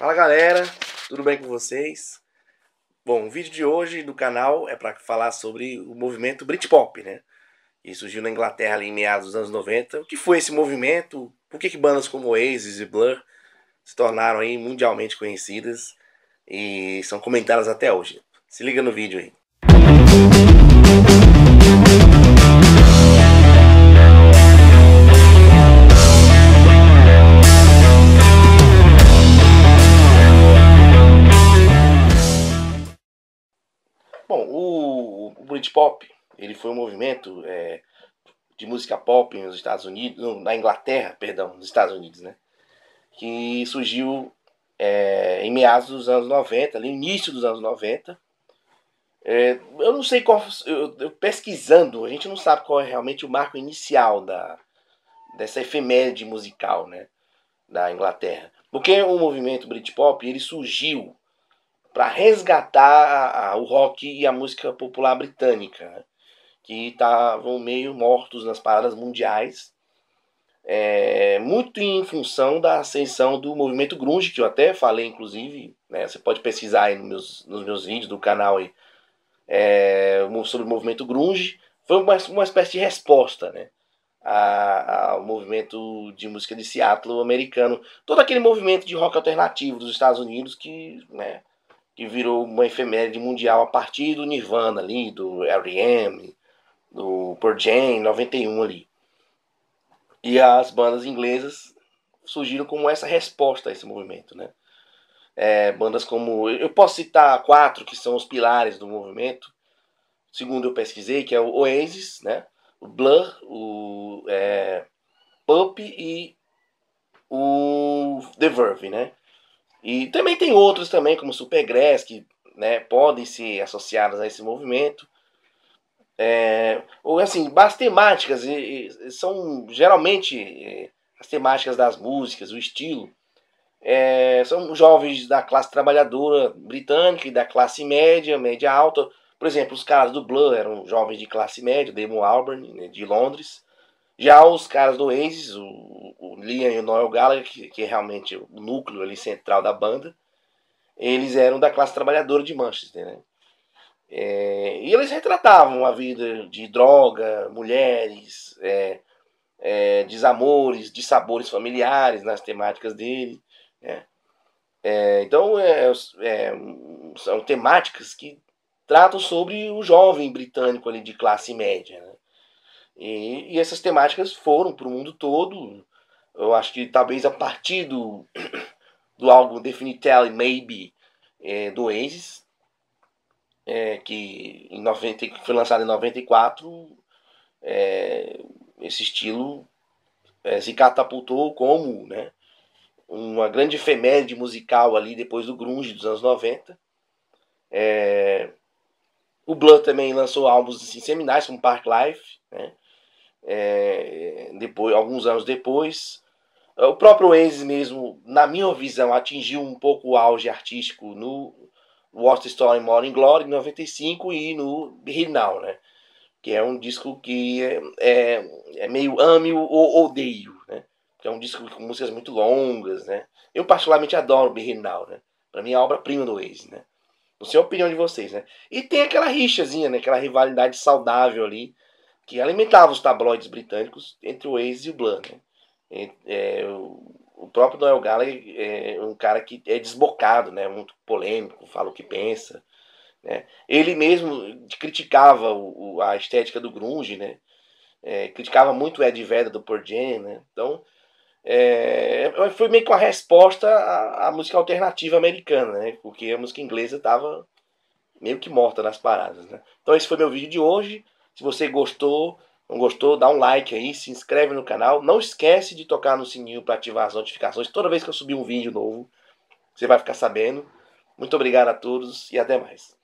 Fala galera, tudo bem com vocês? Bom, o vídeo de hoje do canal é para falar sobre o movimento Britpop, né? que surgiu na Inglaterra ali em meados dos anos 90. O que foi esse movimento? Por que, que bandas como Oasis e Blur se tornaram aí mundialmente conhecidas e são comentadas até hoje? Se liga no vídeo aí. Música O, o Britpop, ele foi um movimento é, de música pop nos Estados Unidos, na Inglaterra, perdão, nos Estados Unidos, né? Que surgiu é, em meados dos anos 90, ali início dos anos 90. É, eu não sei qual. Eu, eu, pesquisando, a gente não sabe qual é realmente o marco inicial da, dessa efeméride musical, né? Da Inglaterra. Porque o movimento Britpop ele surgiu para resgatar a, a, o rock e a música popular britânica, né? que estavam meio mortos nas paradas mundiais, é, muito em função da ascensão do movimento grunge, que eu até falei, inclusive, né? você pode pesquisar aí nos meus, nos meus vídeos do canal aí, é, sobre o movimento grunge, foi uma, uma espécie de resposta, né? ao movimento de música de Seattle americano, todo aquele movimento de rock alternativo dos Estados Unidos que né, que virou uma efeméride mundial a partir do Nirvana ali, do R.E.M., do Pearl Jam, 91 ali. E as bandas inglesas surgiram como essa resposta a esse movimento, né? É, bandas como... Eu posso citar quatro que são os pilares do movimento, segundo eu pesquisei, que é o Oasis, né? O Blur, o é, Pulp e o The Verve, né? E também tem outros também, como Supergrass, que né, podem ser associados a esse movimento. É, ou assim, as temáticas e, e, são geralmente é, as temáticas das músicas, o estilo. É, são jovens da classe trabalhadora britânica e da classe média, média alta. Por exemplo, os caras do Blur eram jovens de classe média, Damon Albarn, né, de Londres. Já os caras do Aces, o, o Liam e o Noel Gallagher, que, que é realmente o núcleo ali central da banda, eles eram da classe trabalhadora de Manchester, né? É, e eles retratavam a vida de droga, mulheres, é, é, desamores, dissabores familiares nas temáticas dele. Né? É, então, é, é, são temáticas que tratam sobre o jovem britânico ali de classe média. Né? E, e essas temáticas foram para o mundo todo. Eu acho que talvez a partir do, do álbum Definitely Maybe é, do Aces, é, que em 90, foi lançado em 94, é, esse estilo é, se catapultou como né, uma grande efeméride musical ali depois do grunge dos anos 90. É, o Blur também lançou álbuns assim, seminais como Park Life, né, é, depois, alguns anos depois. É, o próprio Oasis mesmo, na minha visão, atingiu um pouco o auge artístico no What Story Morning Glory, em 95, e no Here Now, né? Que é um disco que é, é, é meio ame ou odeio, né? Que é um disco com músicas muito longas, né? Eu particularmente adoro Here Now, né? Pra mim é a obra-prima do Oasis, né? Não sei a opinião de vocês, né? E tem aquela rixazinha, né? Aquela rivalidade saudável ali, que alimentava os tabloides britânicos entre o Ace e o Blunt. Né? é, o próprio Noel Gallagher é um cara que é desbocado, né? muito polêmico, fala o que pensa. Né? Ele mesmo criticava o, o, a estética do grunge, né? É, criticava muito o Ed Vedder do Pearl Jam, né? Então, é, é foi meio que uma resposta à, à, música alternativa americana, né? Porque a música inglesa estava meio que morta nas paradas, né? Então esse foi meu vídeo de hoje. Se você gostou, não gostou, dá um like aí, se inscreve no canal. Não esquece de tocar no sininho para ativar as notificações. Toda vez que eu subir um vídeo novo, você vai ficar sabendo. Muito obrigado a todos e até mais.